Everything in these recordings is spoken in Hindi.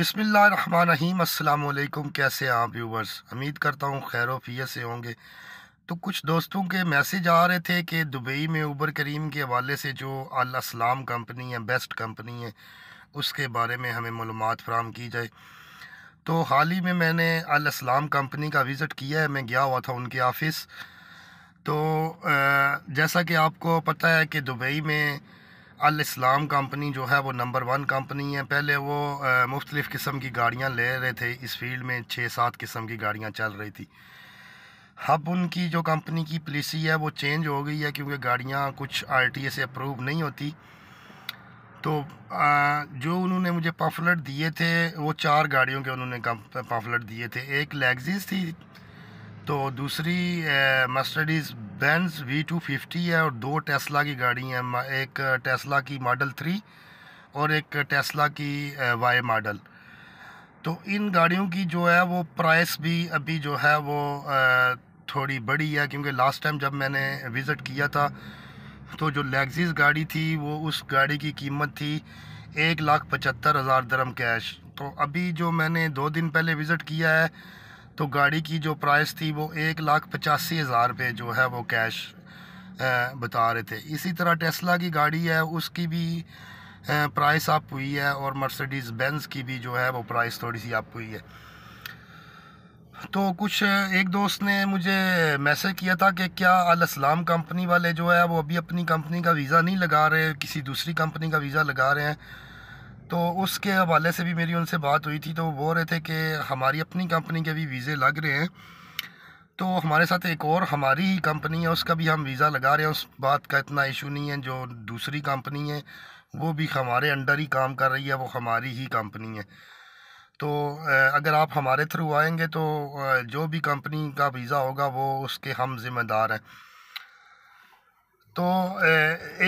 बसमीम कैसे हैं आप व्यूवर्स उम्मीद करता हूँ खैर वफियत से होंगे तो कुछ दोस्तों के मैसेज आ रहे थे कि दुबई में उबर करीम के हवाले से जो अल असलाम कंपनी है बेस्ट कंपनी है उसके बारे में हमें मालूम फ्राहम की जाए तो हाल ही में मैंने अल असलाम कंपनी का विज़िट किया है मैं गया हुआ था उनके ऑफिस तो जैसा कि आपको पता है कि दुबई में अल इस्लाम कंपनी जो है वो नंबर वन कंपनी है पहले वो मुख्तलिफ़ किस्म की गाड़ियाँ ले रहे थे इस फील्ड में छः सात किस्म की गाड़ियाँ चल रही थी अब उनकी जो कंपनी की पॉलिसी है वो चेंज हो गई है क्योंकि गाड़ियाँ कुछ ए से अप्रूव नहीं होती तो आ, जो उन्होंने मुझे पफलेट दिए थे वो चार गाड़ियों के उन्होंने पफलेट दिए थे एक लैगजीज़ थी तो दूसरी Mercedes Benz V two fifty है और दो टेस्ला की गाड़ी हैं एक टेस्ला की मॉडल थ्री और एक टेस्ला की वाई मॉडल तो इन गाड़ियों की जो है वो प्राइस भी अभी जो है वो थोड़ी बड़ी है क्योंकि लास्ट टाइम जब मैंने विज़िट किया था तो जो लैगजीज गाड़ी थी वो उस गाड़ी की कीमत थी एक लाख पचहत्तर हज़ार दरम कैश तो अभी जो मैंने दो दिन पहले विज़िट किया है तो गाड़ी की जो प्राइस थी वो एक लाख पचासी हज़ार रुपये जो है वो कैश बता रहे थे इसी तरह टेस्ला की गाड़ी है उसकी भी प्राइस अप हुई है और मर्सिडीज़ बेंज की भी जो है वो प्राइस थोड़ी सी अप हुई है तो कुछ एक दोस्त ने मुझे मैसेज किया था कि क्या अलसलाम कंपनी वाले जो है वो अभी अपनी कंपनी का वीज़ा नहीं लगा रहे किसी दूसरी कंपनी का वीज़ा लगा रहे हैं तो उसके हवाले से भी मेरी उनसे बात हुई थी तो वो बोल रहे थे कि हमारी अपनी कंपनी के भी वीज़े लग रहे हैं तो हमारे साथ एक और हमारी ही कंपनी है उसका भी हम वीज़ा लगा रहे हैं उस बात का इतना इशू नहीं है जो दूसरी कंपनी है वो भी हमारे अंडर ही काम कर रही है वो हमारी ही कंपनी है तो अगर आप हमारे थ्रू आएंगे तो जो भी कंपनी का वीज़ा होगा वो उसके हम ज़िम्मेदार हैं तो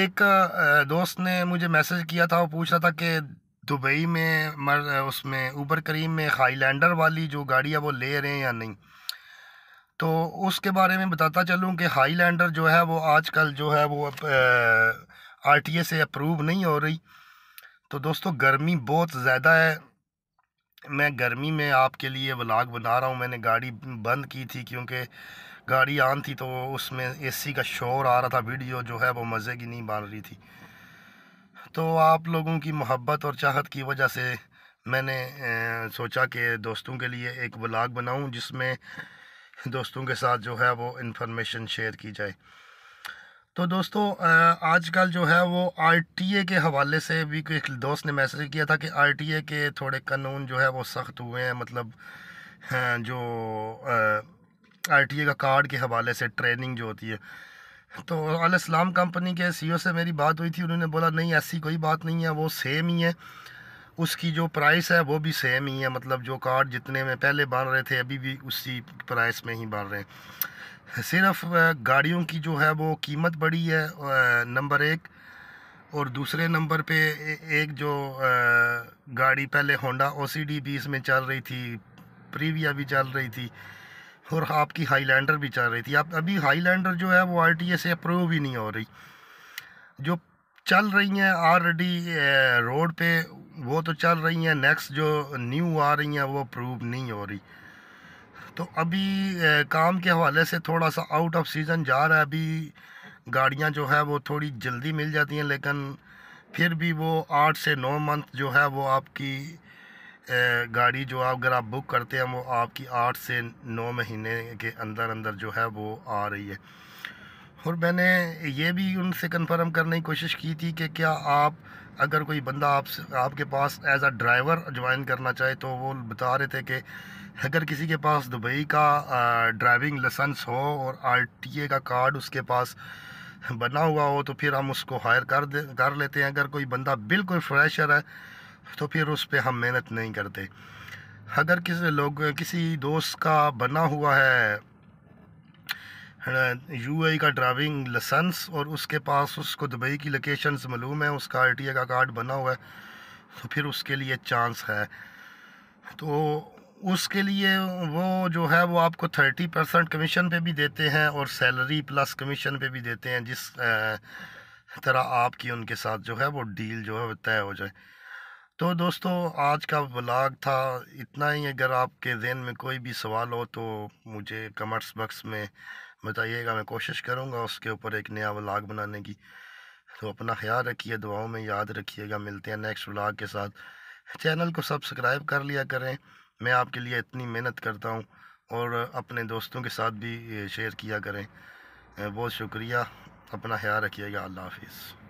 एक दोस्त ने मुझे मैसेज किया था वो पूछ रहा था कि दुबई में मर उसमें ऊबर करीम में हाईलैंडर वाली जो गाड़ी है वो ले रहे हैं या नहीं तो उसके बारे में बताता चलूँ कि हाईलैंडर जो है वो आजकल जो है वो आर टी ए से अप्रूव नहीं हो रही तो दोस्तों गर्मी बहुत ज़्यादा है मैं गर्मी में आपके लिए व्लाग बना रहा हूँ मैंने गाड़ी बंद की थी क्योंकि गाड़ी आन थी तो उसमें एसी का शोर आ रहा था वीडियो जो है वो मज़े की नहीं बन रही थी तो आप लोगों की मोहब्बत और चाहत की वजह से मैंने सोचा कि दोस्तों के लिए एक ब्लाग बनाऊं जिसमें दोस्तों के साथ जो है वो इन्फॉर्मेशन शेयर की जाए तो दोस्तों आजकल जो है वो आरटीए के हवाले से भी एक दोस्त ने मैसेज किया था कि आरटीए के थोड़े कानून जो है वो सख्त हुए हैं मतलब जो आरटीए का कार्ड के हवाले से ट्रेनिंग जो होती है तो अलस्लाम कंपनी के सीईओ e से मेरी बात हुई थी उन्होंने बोला नहीं ऐसी कोई बात नहीं है वो सेम ही है उसकी जो प्राइस है वो भी सेम ही है मतलब जो कार्ड जितने में पहले बांध रहे थे अभी भी उसी प्राइस में ही बांध रहे हैं सिर्फ गाड़ियों की जो है वो कीमत बढ़ी है नंबर एक और दूसरे नंबर पे एक जो गाड़ी पहले होंडा ओ सी डी बीस में चल रही थी प्रीविया भी चल रही थी और आपकी हाईलैंडर भी चल रही थी आप अभी हाईलैंडर जो है वो आरटीए से अप्रूव ही नहीं हो रही जो चल रही हैं ऑलरेडी रोड पे वो तो चल रही हैं नेक्स्ट जो न्यू आ रही हैं वो अप्रूव नहीं हो रही तो अभी काम के हवाले से थोड़ा सा आउट ऑफ सीज़न जा रहा है अभी गाड़ियाँ जो है वो थोड़ी जल्दी मिल जाती हैं लेकिन फिर भी वो आठ से नौ मंथ जो है वो आपकी गाड़ी जो आप अगर आप बुक करते हैं वो आपकी आठ से नौ महीने के अंदर अंदर जो है वो आ रही है और मैंने ये भी उनसे कंफर्म करने की कोशिश की थी कि क्या आप अगर कोई बंदा आप आपके पास एज आ ड्राइवर ज्वाइन करना चाहे तो वो बता रहे थे कि अगर किसी के पास दुबई का ड्राइविंग लाइसेंस हो और आर का कार्ड उसके पास बना हुआ हो तो फिर हम उसको हायर कर दे कर लेते हैं अगर कोई बंदा बिल्कुल फ्रेशर है तो फिर उस पर हम मेहनत नहीं करते अगर किसी लोग किसी दोस्त का बना हुआ है यू आई का ड्राइविंग लाइसेंस और उसके पास उसको दुबई की लोकेशन मालूम है उसका आई का कार्ड बना हुआ है तो फिर उसके लिए चांस है तो उसके लिए वो जो है वो आपको थर्टी परसेंट कमीशन पे भी देते हैं और सैलरी प्लस कमीशन पे भी देते हैं जिस तरह आपकी उनके साथ जो है वो डील जो है वो तय हो जाए तो दोस्तों आज का ब्लॉग था इतना ही अगर आपके जहन में कोई भी सवाल हो तो मुझे कमेंट्स बॉक्स में बताइएगा मैं कोशिश करूँगा उसके ऊपर एक नया ब्लॉग बनाने की तो अपना ख्याल रखिए दुआओं में याद रखिएगा मिलते हैं नेक्स्ट ब्लॉग के साथ चैनल को सब्सक्राइब कर लिया करें मैं आपके लिए इतनी मेहनत करता हूँ और अपने दोस्तों के साथ भी शेयर किया करें बहुत शुक्रिया अपना ख्याल रखिएगा अल्लाह हाफिज़